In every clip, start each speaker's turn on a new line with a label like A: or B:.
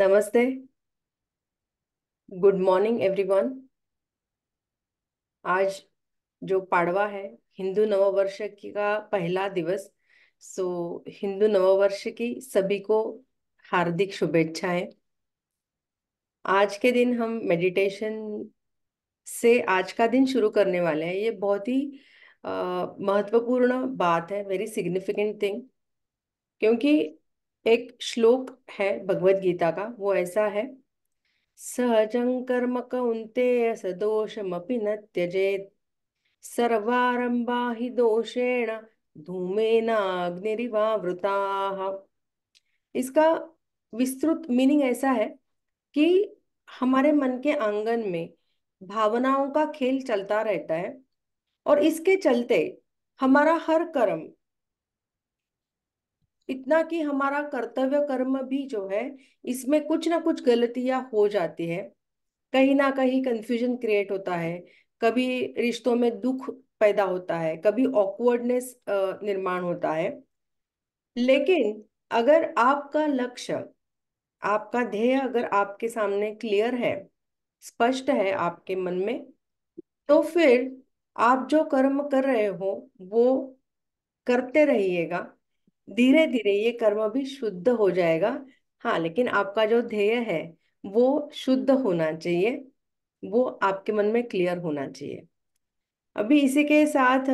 A: नमस्ते good morning everyone आज जो पाड़वा है हिंदू नववर्ष का पहला दिवस सो हिंदू नववर्ष की सभी को हार्दिक शुभेच्छाएं आज के दिन हम मेडिटेशन से आज का दिन शुरू करने वाले हैं ये बहुत ही महत्वपूर्ण बात है वेरी सिग्निफिकेंट थिंग क्योंकि एक श्लोक है भगवत गीता का वो ऐसा है सहजं कर्म कौन्तेय सदोषमपि न त्यजेत सर्वारम्भा दोषेण धूमेनाग्निरिवावृताः इसका विस्तृत मीनिंग ऐसा है कि हमारे मन के आंगन में भावनाओं का खेल चलता रहता है और इसके चलते हमारा हर कर्म इतना कि हमारा कर्तव्य कर्म भी जो है इसमें कुछ ना कुछ गलतियां हो जाती है कहीं ना कहीं कंफ्यूजन क्रिएट होता है कभी रिश्तों में दुख पैदा होता है कभी ऑकवर्डनेस निर्माण होता है लेकिन अगर आपका लक्ष्य आपका ध्येय अगर आपके सामने क्लियर है स्पष्ट है आपके मन में तो फिर आप जो कर्म कर रहे हो वो करते रहिएगा धीरे धीरे ये कर्म भी शुद्ध हो जाएगा हाँ लेकिन आपका जो ध्येय है वो शुद्ध होना चाहिए वो आपके मन में क्लियर होना चाहिए अभी इसी के साथ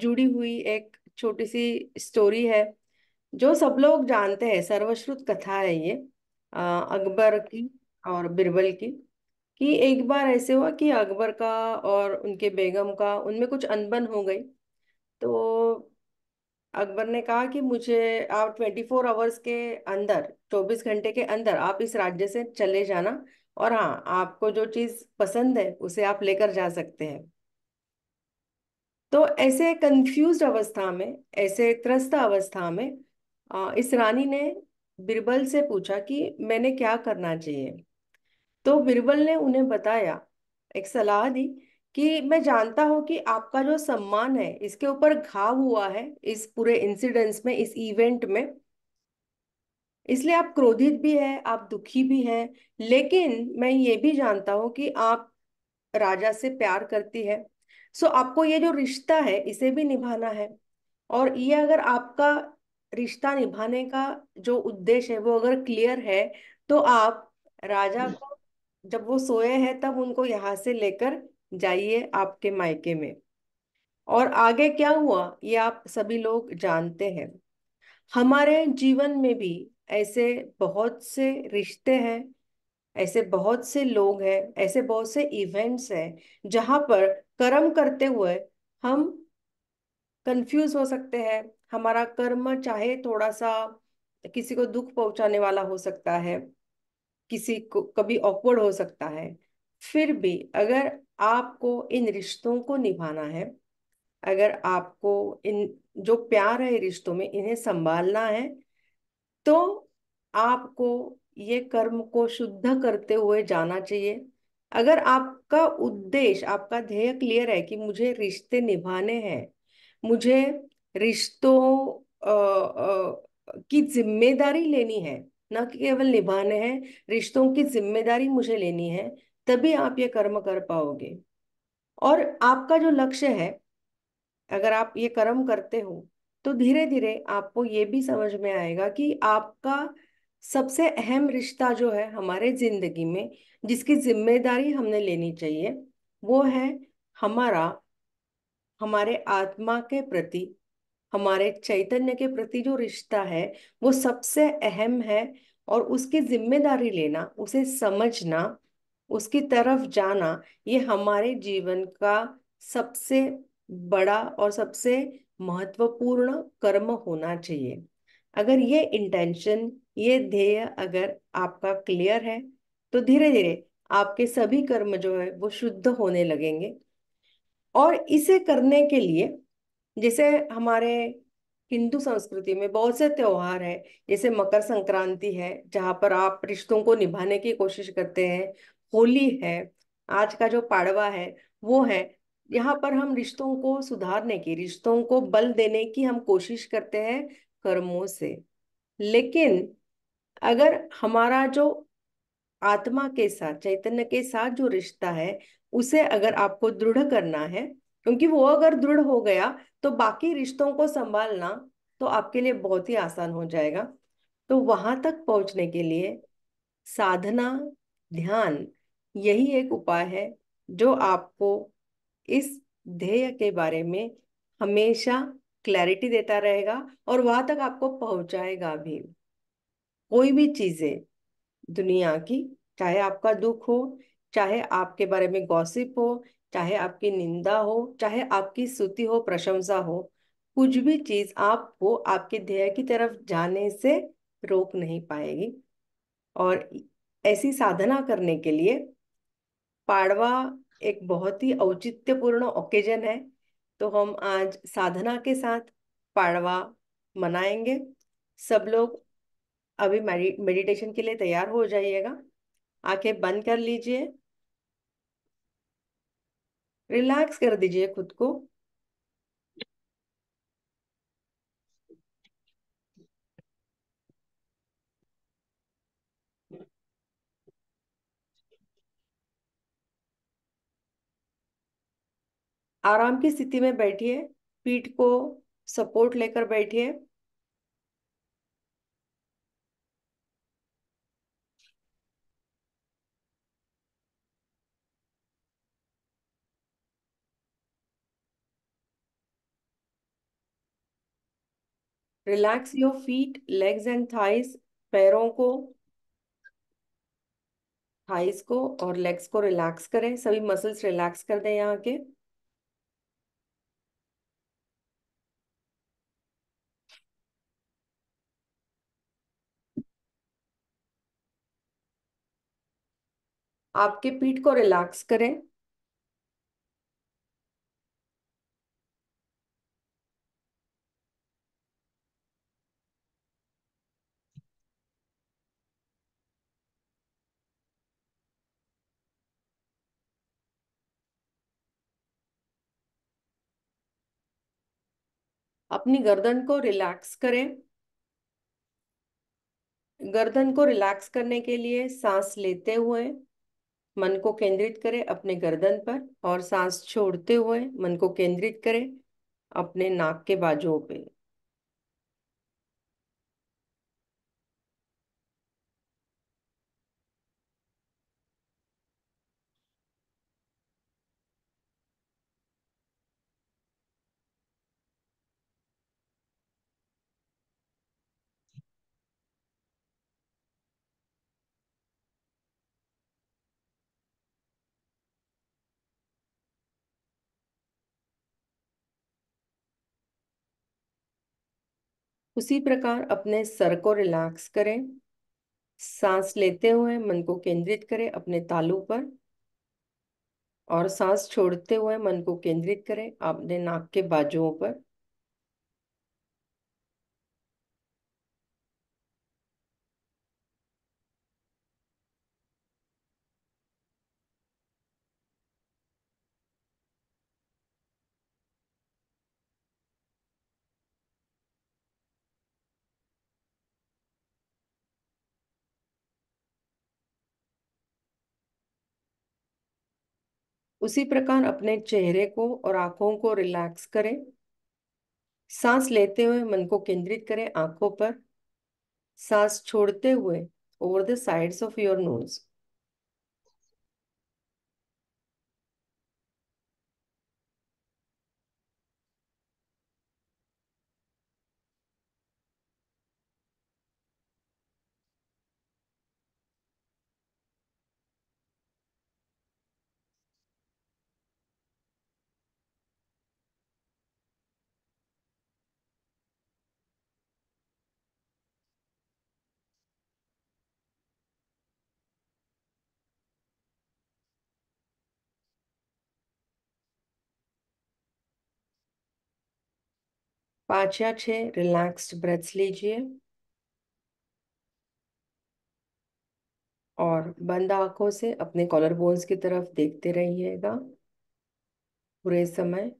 A: जुड़ी हुई एक छोटी सी स्टोरी है जो सब लोग जानते हैं सर्वश्रुत कथा है ये अकबर की और बिरबल की कि एक बार ऐसे हुआ कि अकबर का और उनके बेगम का उनमें कुछ अनबन हो गई तो अकबर ने कहा कि मुझे आप ट्वेंटी फोर आवर्स के अंदर चौबीस घंटे के अंदर आप इस राज्य से चले जाना और हाँ आपको जो चीज़ पसंद है उसे आप लेकर जा सकते हैं तो ऐसे कंफ्यूज अवस्था में ऐसे त्रस्त अवस्था में इस रानी ने बिरबल से पूछा कि मैंने क्या करना चाहिए तो बिरबल ने उन्हें बताया एक सलाह दी कि मैं जानता हूं कि आपका जो सम्मान है इसके ऊपर घाव हुआ है इस पूरे इंसिडेंस में इस इवेंट में इसलिए आप क्रोधित भी है आप दुखी भी हैं लेकिन मैं ये भी जानता हूं कि आप राजा से प्यार करती है सो आपको ये जो रिश्ता है इसे भी निभाना है और ये अगर आपका रिश्ता निभाने का जो उद्देश्य है वो अगर क्लियर है तो आप राजा हम्म। को जब वो सोए हैं तब उनको यहाँ से लेकर जाइए आपके मायके में और आगे क्या हुआ ये आप सभी लोग जानते हैं हमारे जीवन में भी ऐसे बहुत से रिश्ते हैं ऐसे बहुत से लोग हैं ऐसे बहुत से इवेंट्स हैं जहाँ पर कर्म करते हुए हम कंफ्यूज हो सकते हैं हमारा कर्म चाहे थोड़ा सा किसी को दुख पहुंचाने वाला हो सकता है किसी को कभी ऑकवर्ड हो सकता है फिर भी अगर आपको इन रिश्तों को निभाना है अगर आपको इन जो प्यार है रिश्तों में इन्हें संभालना है तो आपको ये कर्म को शुद्ध करते हुए जाना चाहिए अगर आपका उद्देश्य आपका ध्येय क्लियर है कि मुझे रिश्ते निभाने हैं मुझे रिश्तों की जिम्मेदारी लेनी है न केवल निभाने हैं रिश्तों की जिम्मेदारी मुझे लेनी है तभी आप ये कर्म कर पाओगे और आपका जो लक्ष्य है अगर आप ये कर्म करते हो तो धीरे धीरे आपको ये भी समझ में आएगा कि आपका सबसे अहम रिश्ता जो है हमारे जिंदगी में जिसकी जिम्मेदारी हमने लेनी चाहिए वो है हमारा हमारे आत्मा के प्रति हमारे चैतन्य के प्रति जो रिश्ता है वो सबसे अहम है और उसकी जिम्मेदारी लेना उसे समझना उसकी तरफ जाना ये हमारे जीवन का सबसे बड़ा और सबसे महत्वपूर्ण कर्म होना चाहिए अगर ये इंटेंशन ये ध्येय अगर आपका क्लियर है तो धीरे धीरे आपके सभी कर्म जो है वो शुद्ध होने लगेंगे और इसे करने के लिए जैसे हमारे हिंदू संस्कृति में बहुत से त्योहार है जैसे मकर संक्रांति है जहाँ पर आप रिश्तों को निभाने की कोशिश करते हैं होली है आज का जो पाड़वा है वो है यहाँ पर हम रिश्तों को सुधारने की रिश्तों को बल देने की हम कोशिश करते हैं कर्मों से लेकिन अगर हमारा जो आत्मा के साथ चैतन्य के साथ जो रिश्ता है उसे अगर आपको दृढ़ करना है क्योंकि वो अगर दृढ़ हो गया तो बाकी रिश्तों को संभालना तो आपके लिए बहुत ही आसान हो जाएगा तो वहां तक पहुंचने के लिए साधना ध्यान यही एक उपाय है जो आपको इस ध्येय के बारे में हमेशा क्लैरिटी देता रहेगा और वहां तक आपको पहुंचाएगा भी कोई भी चीजें दुनिया की चाहे आपका दुख हो चाहे आपके बारे में गॉसिप हो चाहे आपकी निंदा हो चाहे आपकी स्तुति हो प्रशंसा हो कुछ भी चीज आपको आपके ध्येय की तरफ जाने से रोक नहीं पाएगी और ऐसी साधना करने के लिए पाड़वा एक बहुत ही औचित्यपूर्ण ओकेजन है तो हम आज साधना के साथ पाड़वा मनाएंगे सब लोग अभी मेडिटेशन के लिए तैयार हो जाइएगा आंखें बंद कर लीजिए रिलैक्स कर दीजिए खुद को आराम की स्थिति में बैठिए पीठ को सपोर्ट लेकर बैठिए relax your feet legs and thighs पैरों को थाइस को और लेग्स को रिलैक्स करें सभी मसल्स रिलैक्स कर दें यहाँ के आपके पीठ को रिलैक्स करें अपनी गर्दन को रिलैक्स करें गर्दन को रिलैक्स करने के लिए सांस लेते हुए मन को केंद्रित करें अपने गर्दन पर और सांस छोड़ते हुए मन को केंद्रित करें अपने नाक के बाजुओं पे उसी प्रकार अपने सर को रिलैक्स करें सांस लेते हुए मन को केंद्रित करें अपने तालू पर और सांस छोड़ते हुए मन को केंद्रित करें अपने नाक के बाजुओं पर उसी प्रकार अपने चेहरे को और आंखों को रिलैक्स करें सांस लेते हुए मन को केंद्रित करें आंखों पर सांस छोड़ते हुए over the sides of your nose पाँच या छः रिलैक्स्ड ब्रेथ्स लीजिए और बंद आंखों से अपने कॉलर बोन्स की तरफ देखते रहिएगा पूरे समय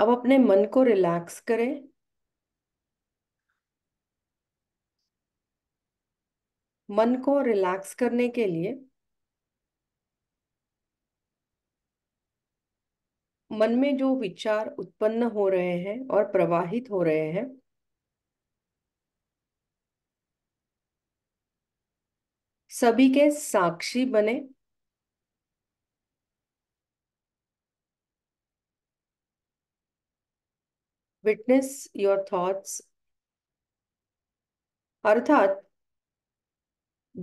A: अब अपने मन को रिलैक्स करें मन को रिलैक्स करने के लिए मन में जो विचार उत्पन्न हो रहे हैं और प्रवाहित हो रहे हैं सभी के साक्षी बने विटनेस योर थॉट्स अर्थात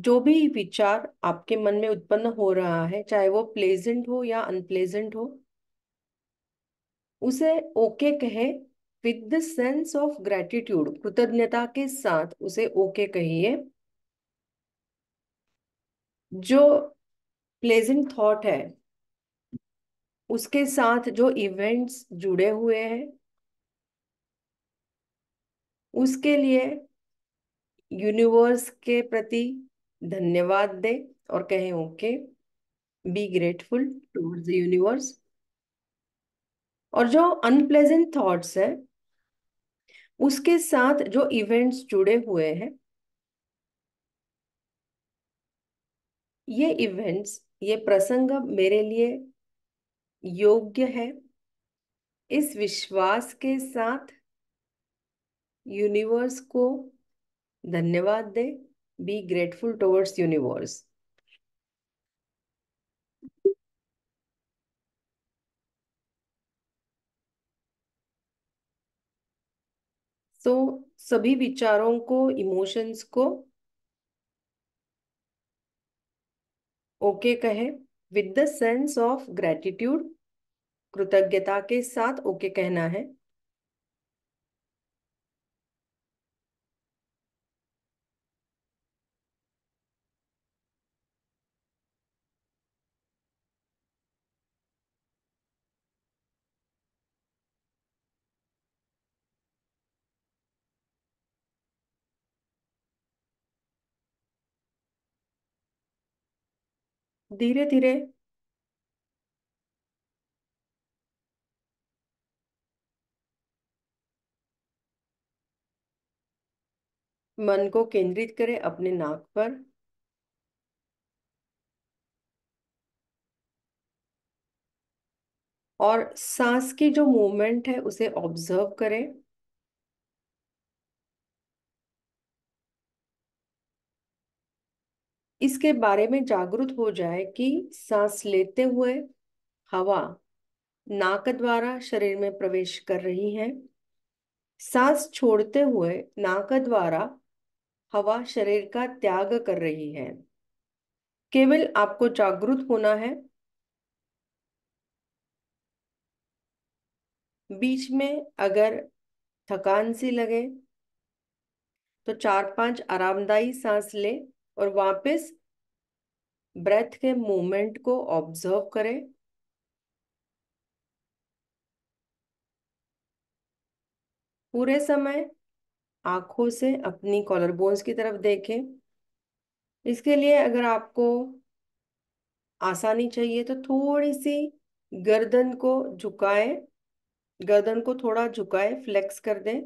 A: जो भी विचार आपके मन में उत्पन्न हो रहा है चाहे वो प्लेजेंट हो या अनप्लेजेंट हो उसे ओके okay कहे with the sense of gratitude कृतज्ञता के साथ उसे ओके okay कहिए जो प्लेजेंट थॉट है उसके साथ जो इवेंट्स जुड़े हुए हैं उसके लिए यूनिवर्स के प्रति धन्यवाद दे और कहें okay be grateful towards the universe और जो अनप्लेजेंट थॉट्स है उसके साथ जो इवेंट्स जुड़े हुए हैं ये इवेंट्स ये प्रसंग मेरे लिए योग्य है इस विश्वास के साथ यूनिवर्स को धन्यवाद दे बी ग्रेटफुल टुवर्ड्स यूनिवर्स तो सभी विचारों को इमोशंस को ओके okay कहे with the sense of gratitude कृतज्ञता के साथ ओके okay कहना है धीरे धीरे मन को केंद्रित करें अपने नाक पर और सांस की जो मूवमेंट है उसे ऑब्जर्व करें इसके बारे में जागरूक हो जाए कि सांस लेते हुए हवा नाक द्वारा शरीर में प्रवेश कर रही है सांस छोड़ते हुए नाक द्वारा हवा शरीर का त्याग कर रही है केवल आपको जागृत होना है बीच में अगर थकान सी लगे तो चार पांच आरामदायी सांस ले और वापस ब्रेथ के मूवमेंट को ऑब्जर्व करें पूरे समय आंखों से अपनी कॉलर बोन्स की तरफ देखें इसके लिए अगर आपको आसानी चाहिए तो थोड़ी सी गर्दन को झुकाएं गर्दन को थोड़ा झुकाएं फ्लेक्स कर दें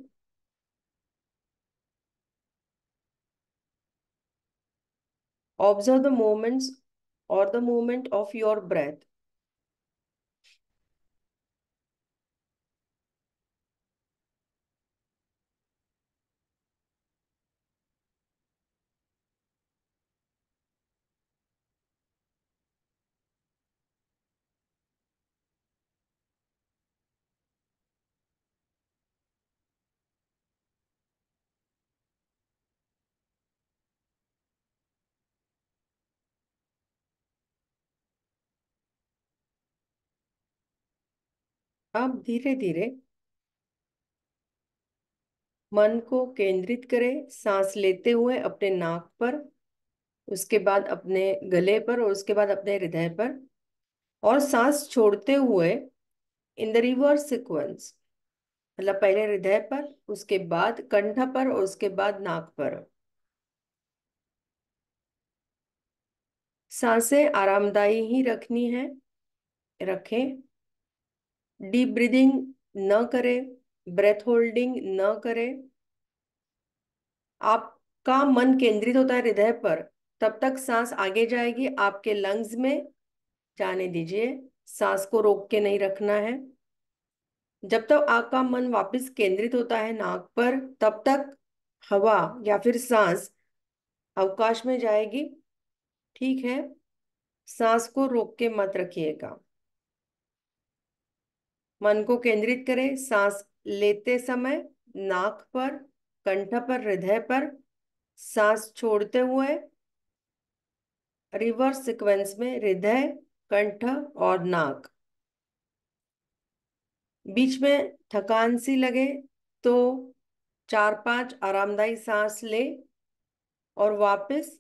A: Observe the moments or the movement of your breath अब धीरे धीरे मन को केंद्रित करें सांस लेते हुए अपने नाक पर उसके बाद अपने गले पर और उसके बाद अपने हृदय पर और सांस छोड़ते हुए इन द रिवर्स सिक्वेंस मतलब पहले हृदय पर उसके बाद कंठ पर और उसके बाद नाक पर सांसें आरामदायी ही रखनी है रखें डीप ब्रीदिंग न करें ब्रेथ होल्डिंग न करें आपका मन केंद्रित होता है हृदय पर तब तक सांस आगे जाएगी आपके लंग्स में जाने दीजिए सांस को रोक के नहीं रखना है जब तक आपका मन वापस केंद्रित होता है नाक पर तब तक हवा या फिर सांस अवकाश में जाएगी ठीक है सांस को रोक के मत रखिएगा मन को केंद्रित करें सांस लेते समय नाक पर कंठ पर हृदय पर सांस छोड़ते हुए रिवर्स सीक्वेंस में हृदय कंठ और नाक बीच में थकान सी लगे तो चार पांच आरामदायी सांस ले और वापस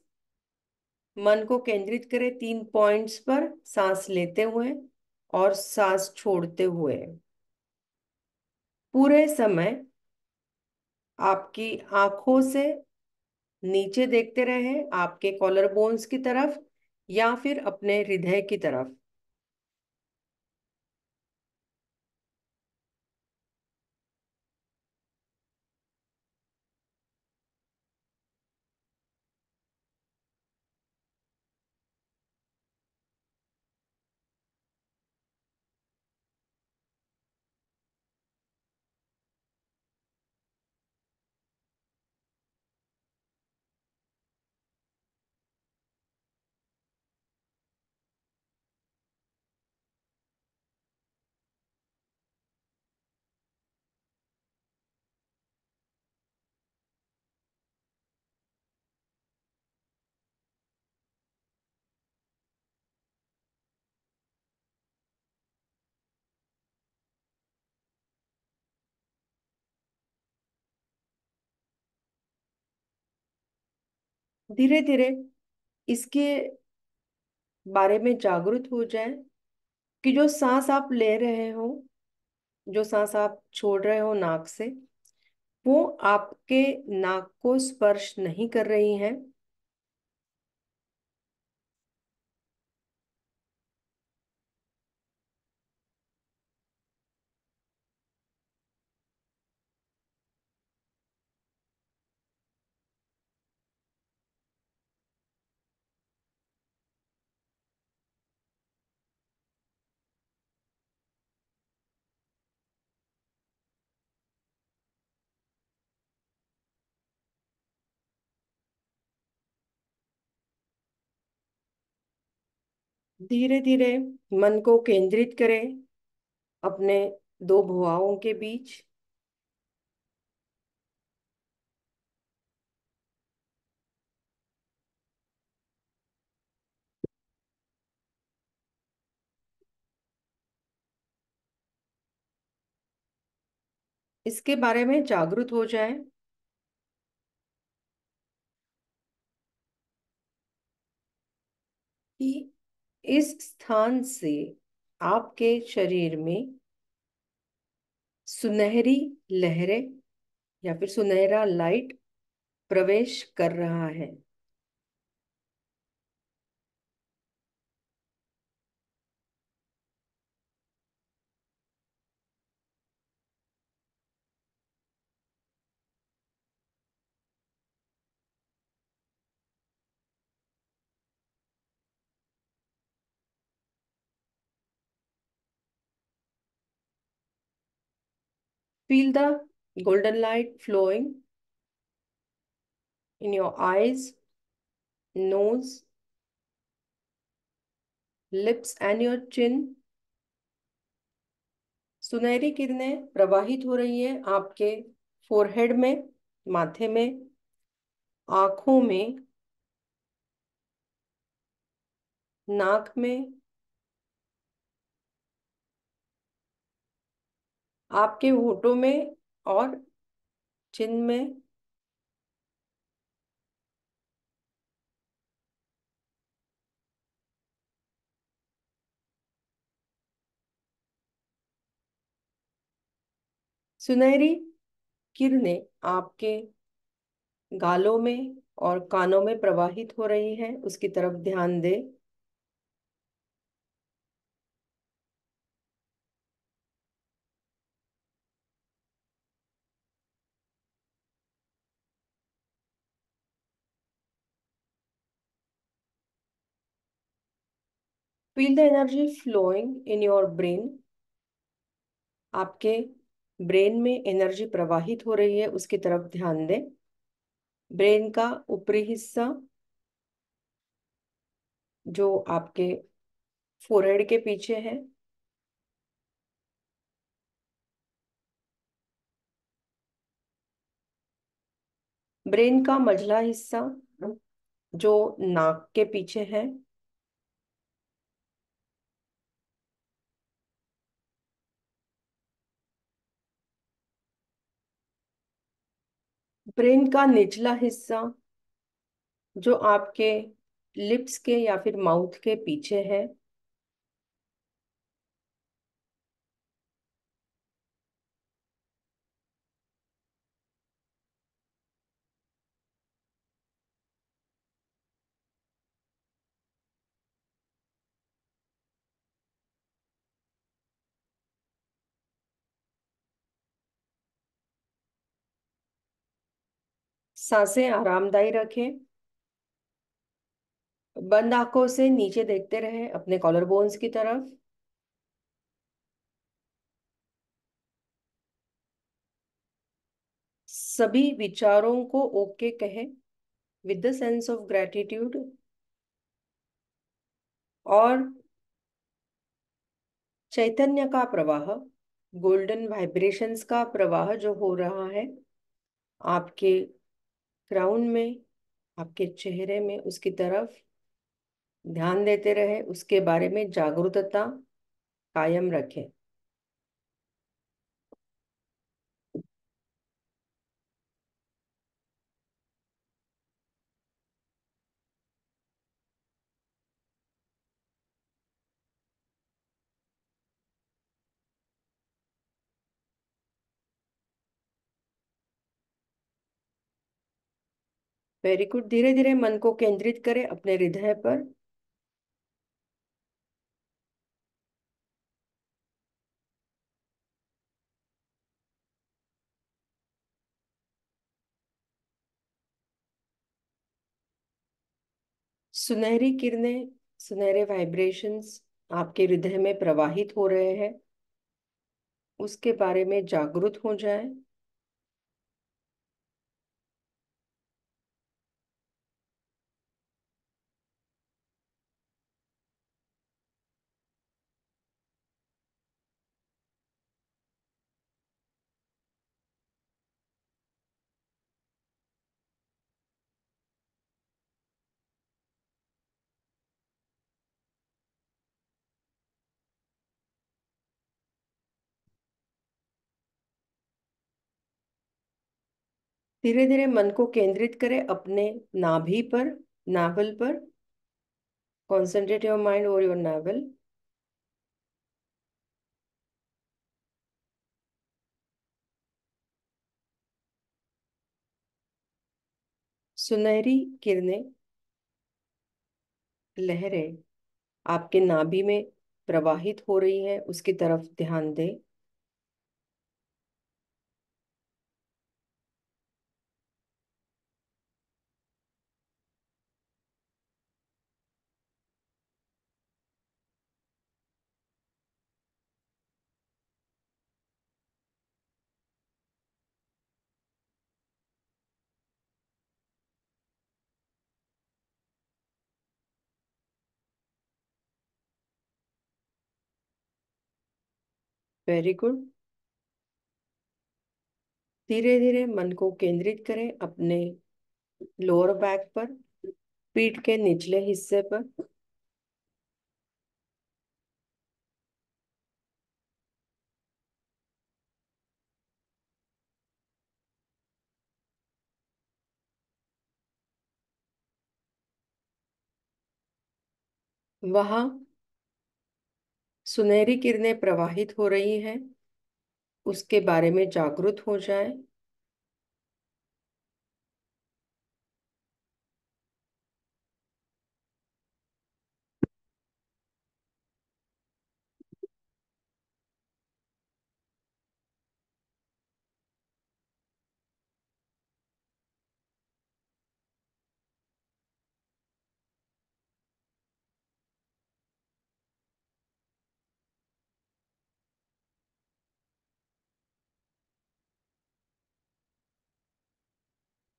A: मन को केंद्रित करें तीन पॉइंट्स पर सांस लेते हुए और सांस छोड़ते हुए पूरे समय आपकी आंखों से नीचे देखते रहें आपके कॉलर बोन्स की तरफ या फिर अपने हृदय की तरफ धीरे धीरे इसके बारे में जागरूक हो जाए कि जो सांस आप ले रहे हो जो सांस आप छोड़ रहे हो नाक से वो आपके नाक को स्पर्श नहीं कर रही हैं धीरे धीरे मन को केंद्रित करें अपने दो भुआओं के बीच इसके बारे में जागरूक हो जाए कि इस स्थान से आपके शरीर में सुनहरी लहरें या फिर सुनहरा लाइट प्रवेश कर रहा है Feel the golden light flowing in your eyes, nose, lips and your chin सुनहरी किरणें प्रवाहित हो रही है आपके फोरहेड में माथे में आंखों में नाक में आपके होठों में और चिन्ह में सुनहरी किरणें आपके गालों में और कानों में प्रवाहित हो रही हैं उसकी तरफ ध्यान दें feel the energy flowing in your brain आपके ब्रेन में एनर्जी प्रवाहित हो रही है उसकी तरफ ध्यान दें ब्रेन का ऊपरी हिस्सा जो आपके फोरहेड के पीछे है ब्रेन का मझला हिस्सा जो नाक के पीछे है ब्रेन का निचला हिस्सा जो आपके लिप्स के या फिर माउथ के पीछे है सांसें आरामदायी रखें बंद आंखों से नीचे देखते रहें अपने कॉलर बोन्स की तरफ सभी विचारों को ओके कहें with the sense of gratitude और चैतन्य का प्रवाह गोल्डन वाइब्रेशंस का प्रवाह जो हो रहा है आपके क्राउन में आपके चेहरे में उसकी तरफ ध्यान देते रहे उसके बारे में जागरूकता कायम रखें वेरी गुड धीरे धीरे मन को केंद्रित करें अपने हृदय पर सुनहरी किरणें सुनहरे वाइब्रेशंस आपके हृदय में प्रवाहित हो रहे हैं उसके बारे में जागरूक हो जाएं धीरे धीरे मन को केंद्रित करें अपने नाभि पर नावल पर कॉन्सेंट्रेट योर माइंड और योर नावल सुनहरी किरणें लहरें आपके नाभि में प्रवाहित हो रही है उसकी तरफ ध्यान दें वेरी गुड धीरे धीरे मन को केंद्रित करें अपने लोअर बैक पर पीठ के निचले हिस्से पर वहां सुनहरी किरणें प्रवाहित हो रही हैं उसके बारे में जागरूक हो जाएं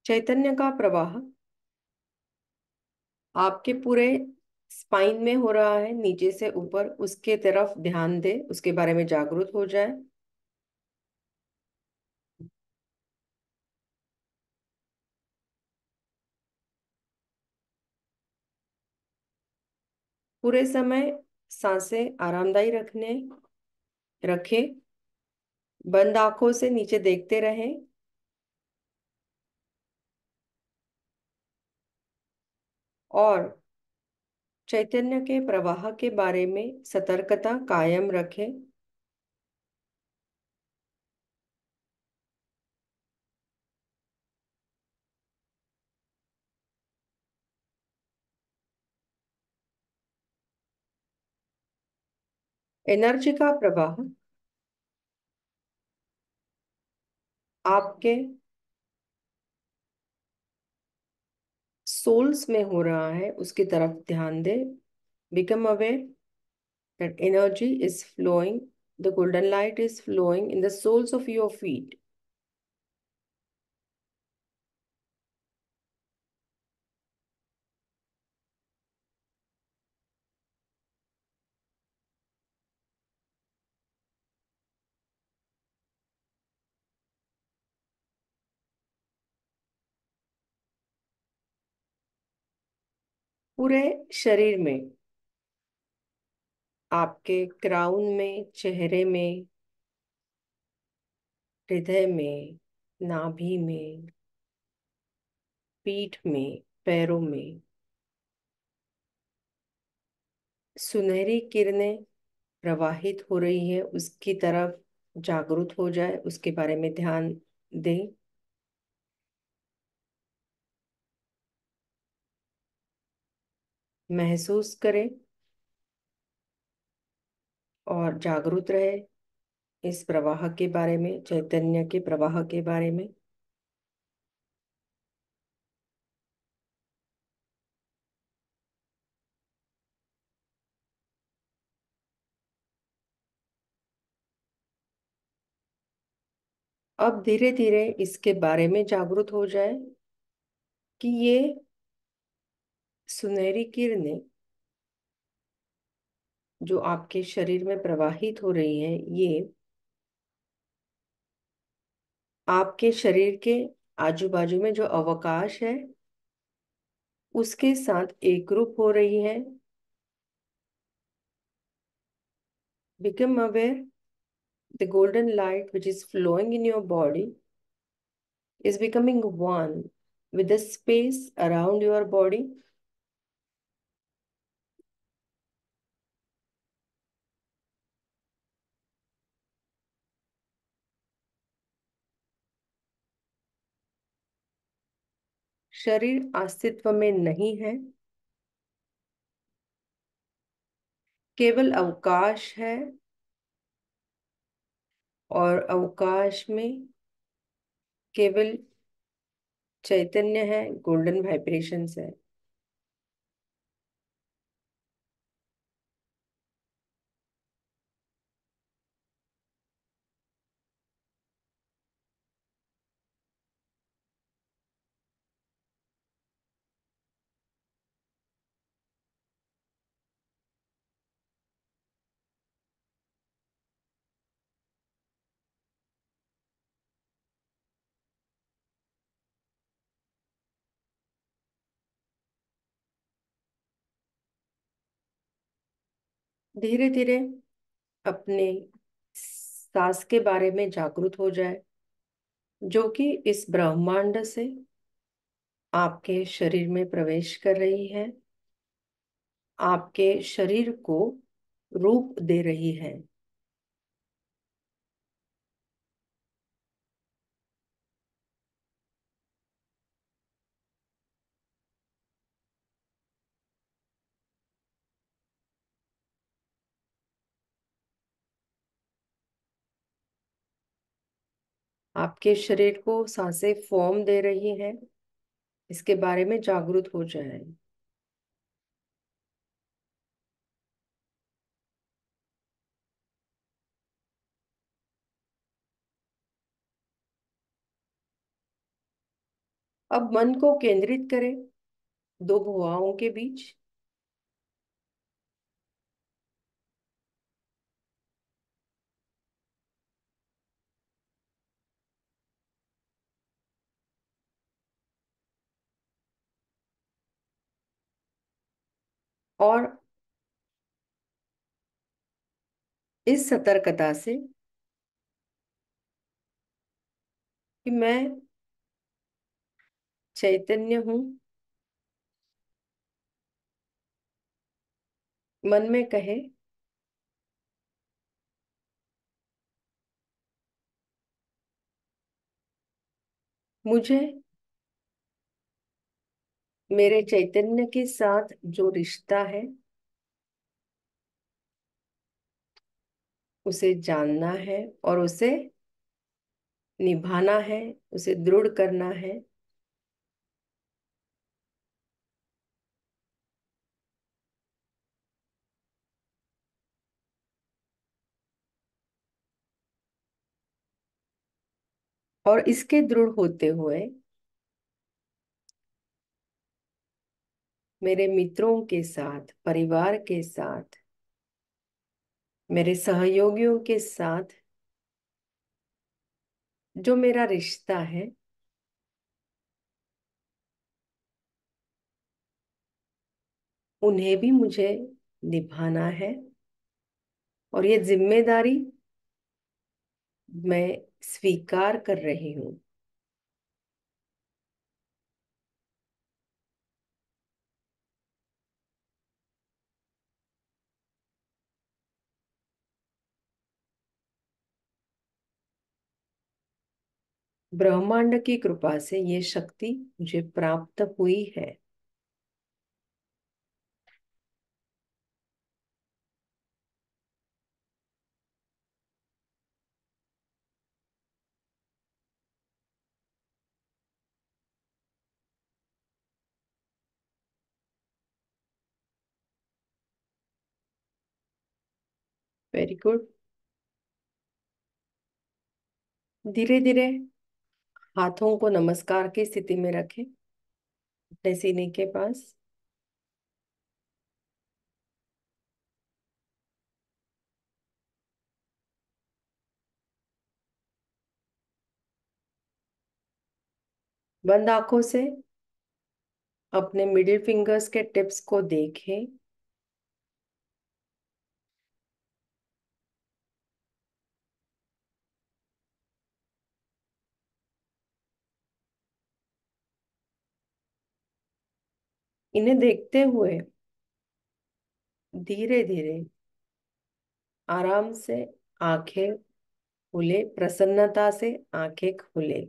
A: चैतन्य का प्रवाह आपके पूरे स्पाइन में हो रहा है नीचे से ऊपर उसके तरफ ध्यान दे उसके बारे में जागरूक हो जाए पूरे समय सांसें आरामदायी रखने रखें बंद आंखों से नीचे देखते रहें और चैतन्य के प्रवाह के बारे में सतर्कता कायम रखें एनर्जी का प्रवाह आपके सोल्स में हो रहा है उसकी तरफ ध्यान दे become aware that energy is flowing the golden light is flowing in the soles of your feet पूरे शरीर में आपके क्राउन में चेहरे में हृदय में नाभि में पीठ में पैरों में सुनहरी किरणें प्रवाहित हो रही है उसकी तरफ जागरूक हो जाए उसके बारे में ध्यान दें महसूस करें और जागरूक रहे इस प्रवाह के बारे में चैतन्य के प्रवाह के बारे में अब धीरे धीरे इसके बारे में जागरूक हो जाए कि ये सुनहरी किरणें जो आपके शरीर में प्रवाहित हो रही हैं ये आपके शरीर के आजू बाजू में जो अवकाश है उसके साथ एक रूप हो रही है become aware the golden light which is flowing in your body is becoming one with the space around your body शरीर अस्तित्व में नहीं है केवल अवकाश है और अवकाश में केवल चैतन्य है गोल्डन वाइब्रेशंस है धीरे धीरे अपने सांस के बारे में जागरूक हो जाए जो कि इस ब्रह्मांड से आपके शरीर में प्रवेश कर रही है आपके शरीर को रूप दे रही है आपके शरीर को सांसें फॉर्म दे रही हैं इसके बारे में जागरूक हो जाए अब मन को केंद्रित करें दो भुआओं के बीच और इस सतर्कता से कि मैं चैतन्य हूं मन में कहे मुझे मेरे चैतन्य के साथ जो रिश्ता है उसे जानना है और उसे निभाना है उसे दृढ़ करना है और इसके दृढ़ होते हुए मेरे मित्रों के साथ परिवार के साथ मेरे सहयोगियों के साथ जो मेरा रिश्ता है उन्हें भी मुझे निभाना है और ये जिम्मेदारी मैं स्वीकार कर रही हूँ ब्रह्मांड की कृपा से ये शक्ति मुझे प्राप्त हुई है वेरी गुड धीरे धीरे हाथों को नमस्कार की स्थिति में रखें अपने सीने के पास बंद आंखों से अपने मिडिल फिंगर्स के टिप्स को देखें इन्हें देखते हुए धीरे धीरे आराम से आंखें खुले प्रसन्नता से आंखें खुले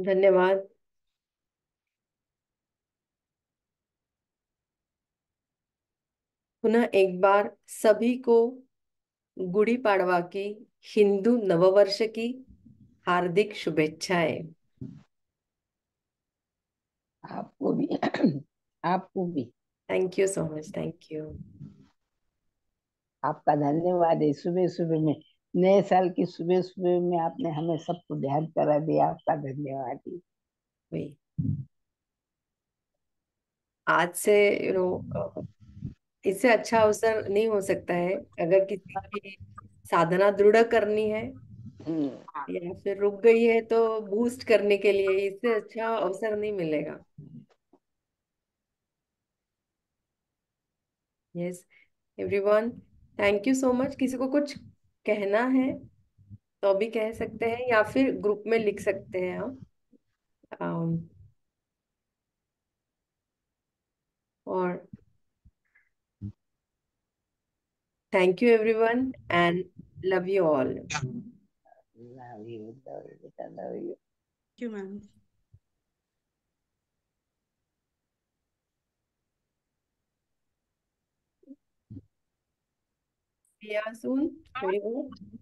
A: धन्यवाद पुनः एक बार सभी को गुड़ी पाड़वा की हिंदू नववर्ष की हार्दिक शुभेच्छाएं आपको भी आपको भी thank you so much thank you आपका धन्यवाद है सुबह सुबह में नए साल की सुबह सुबह में आपने हमें सबको ध्यान करा दिया आपका धन्यवाद आज से यू नो इससे अच्छा अवसर नहीं हो सकता है अगर किसी की साधना दृढ़ करनी है हम्म। या फिर रुक गई है तो बूस्ट करने के लिए इससे अच्छा अवसर नहीं मिलेगा yes everyone thank you so much किसी को कुछ कहना है तो भी कह सकते हैं या फिर ग्रुप में लिख सकते हैं आप और thank you everyone and love you all Love you, love you, love you. Thank you, ma'am. Leasun, ah. Entschuldigung.